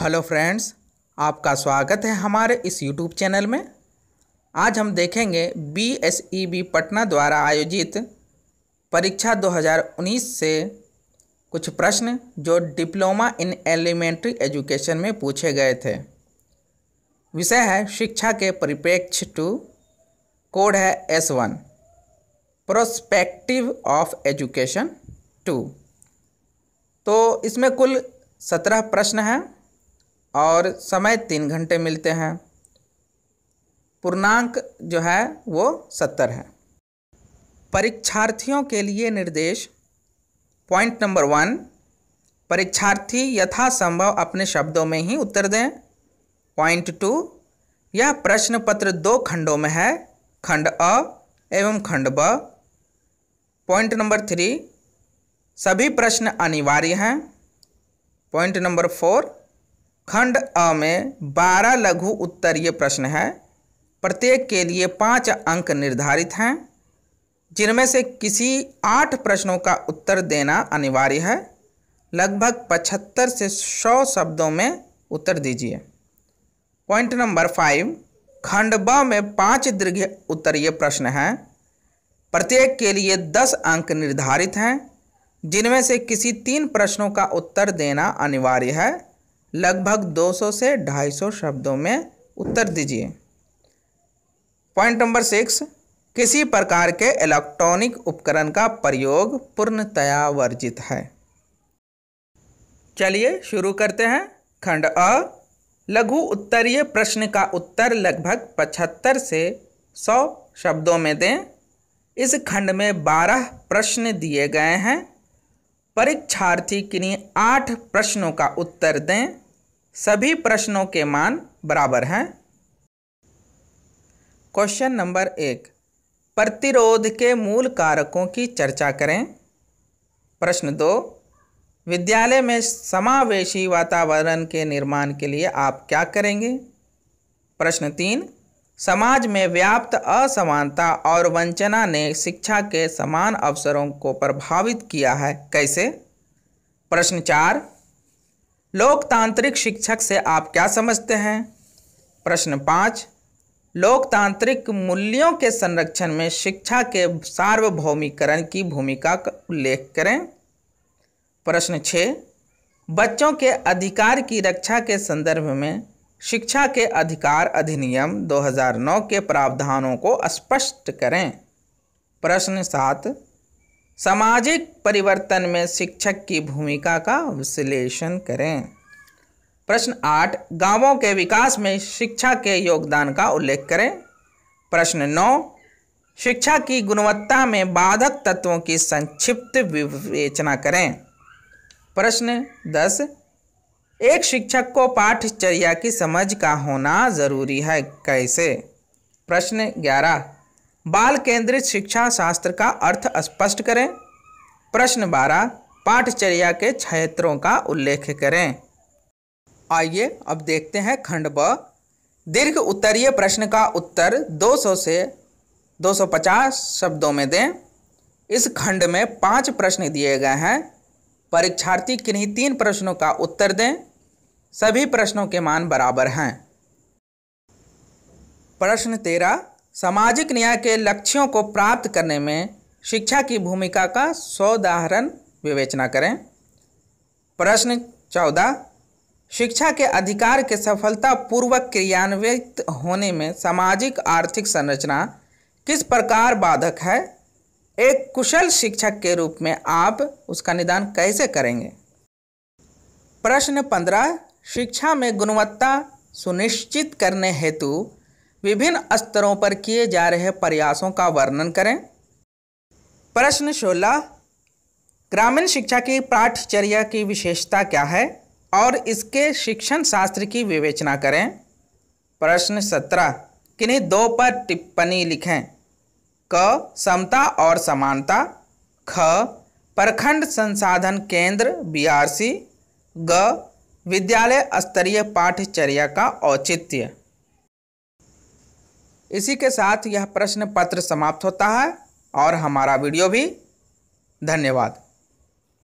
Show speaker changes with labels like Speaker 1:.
Speaker 1: hello friends आपका स्वागत है हमारे इस यूट्यूब चैनल में आज हम देखेंगे B S E B Patna द्वारा आयोजित परीक्षा 2019 से कुछ प्रश्न जो डिप्लोमा इन एलिमेंट्री एजुकेशन में पूछे गए थे विषय है शिक्षा के परिप्रेक्ष्य टू कोड है S one prospective of education two तो इसमें कुल सत्रह प्रश्न हैं और समय तीन घंटे मिलते हैं पूर्णांक जो है वो सत्तर है परीक्षार्थियों के लिए निर्देश पॉइंट नंबर वन परीक्षार्थी यथासंभव अपने शब्दों में ही उत्तर दें पॉइंट टू यह प्रश्न पत्र दो खंडों में है खंड अ एवं खंड ब पॉइंट नंबर थ्री सभी प्रश्न अनिवार्य हैं पॉइंट नंबर फोर खंड अ में बारह लघु उत्तरीय प्रश्न है प्रत्येक के लिए पाँच अंक निर्धारित हैं जिनमें से किसी आठ प्रश्नों का उत्तर देना अनिवार्य है लगभग पचहत्तर से सौ शब्दों में उत्तर दीजिए पॉइंट नंबर फाइव खंड ब में पाँच दीर्घ उत्तरीय प्रश्न हैं प्रत्येक के लिए दस अंक निर्धारित हैं जिनमें से किसी तीन प्रश्नों का उत्तर देना अनिवार्य है लगभग 200 से 250 शब्दों में उत्तर दीजिए पॉइंट नंबर सिक्स किसी प्रकार के इलेक्ट्रॉनिक उपकरण का प्रयोग पूर्णतया वर्जित है चलिए शुरू करते हैं खंड अ लघु उत्तरीय प्रश्न का उत्तर लगभग 75 से 100 शब्दों में दें इस खंड में 12 प्रश्न दिए गए हैं परीक्षार्थी किन्हीं आठ प्रश्नों का उत्तर दें सभी प्रश्नों के मान बराबर हैं क्वेश्चन नंबर एक प्रतिरोध के मूल कारकों की चर्चा करें प्रश्न दो विद्यालय में समावेशी वातावरण के निर्माण के लिए आप क्या करेंगे प्रश्न तीन समाज में व्याप्त असमानता और वंचना ने शिक्षा के समान अवसरों को प्रभावित किया है कैसे प्रश्न चार लोकतांत्रिक शिक्षक से आप क्या समझते हैं प्रश्न पाँच लोकतांत्रिक मूल्यों के संरक्षण में शिक्षा के सार्वभौमिकरण की भूमिका का उल्लेख करें प्रश्न छः बच्चों के अधिकार की रक्षा के संदर्भ में शिक्षा के अधिकार अधिनियम 2009 के प्रावधानों को स्पष्ट करें प्रश्न सात सामाजिक परिवर्तन में शिक्षक की भूमिका का विश्लेषण करें प्रश्न आठ गांवों के विकास में शिक्षा के योगदान का उल्लेख करें प्रश्न नौ शिक्षा की गुणवत्ता में बाधक तत्वों की संक्षिप्त विवेचना करें प्रश्न दस एक शिक्षक को पाठचर्या की समझ का होना जरूरी है कैसे प्रश्न ग्यारह बाल केंद्रित शिक्षा शास्त्र का अर्थ स्पष्ट करें प्रश्न बारह पाठचर्या के क्षेत्रों का उल्लेख करें आइए अब देखते हैं खंड ब दीर्घ उत्तरीय प्रश्न का उत्तर 200 से 250 शब्दों में दें इस खंड में पांच प्रश्न दिए गए हैं परीक्षार्थी किन्हीं तीन प्रश्नों का उत्तर दें सभी प्रश्नों के मान बराबर हैं प्रश्न तेरह सामाजिक न्याय के लक्ष्यों को प्राप्त करने में शिक्षा की भूमिका का सौदाहरण विवेचना करें प्रश्न चौदह शिक्षा के अधिकार के सफलतापूर्वक क्रियान्वित होने में सामाजिक आर्थिक संरचना किस प्रकार बाधक है एक कुशल शिक्षक के रूप में आप उसका निदान कैसे करेंगे प्रश्न पंद्रह शिक्षा में गुणवत्ता सुनिश्चित करने हेतु विभिन्न स्तरों पर किए जा रहे प्रयासों का वर्णन करें प्रश्न सोलह ग्रामीण शिक्षा की पाठचर्या की विशेषता क्या है और इसके शिक्षण शास्त्र की विवेचना करें प्रश्न सत्रह किन्हीं दो पर टिप्पणी लिखें क समता और समानता ख प्रखंड संसाधन केंद्र बीआरसी ग विद्यालय स्तरीय पाठचर्या का औचित्य इसी के साथ यह प्रश्न पत्र समाप्त होता है और हमारा वीडियो भी धन्यवाद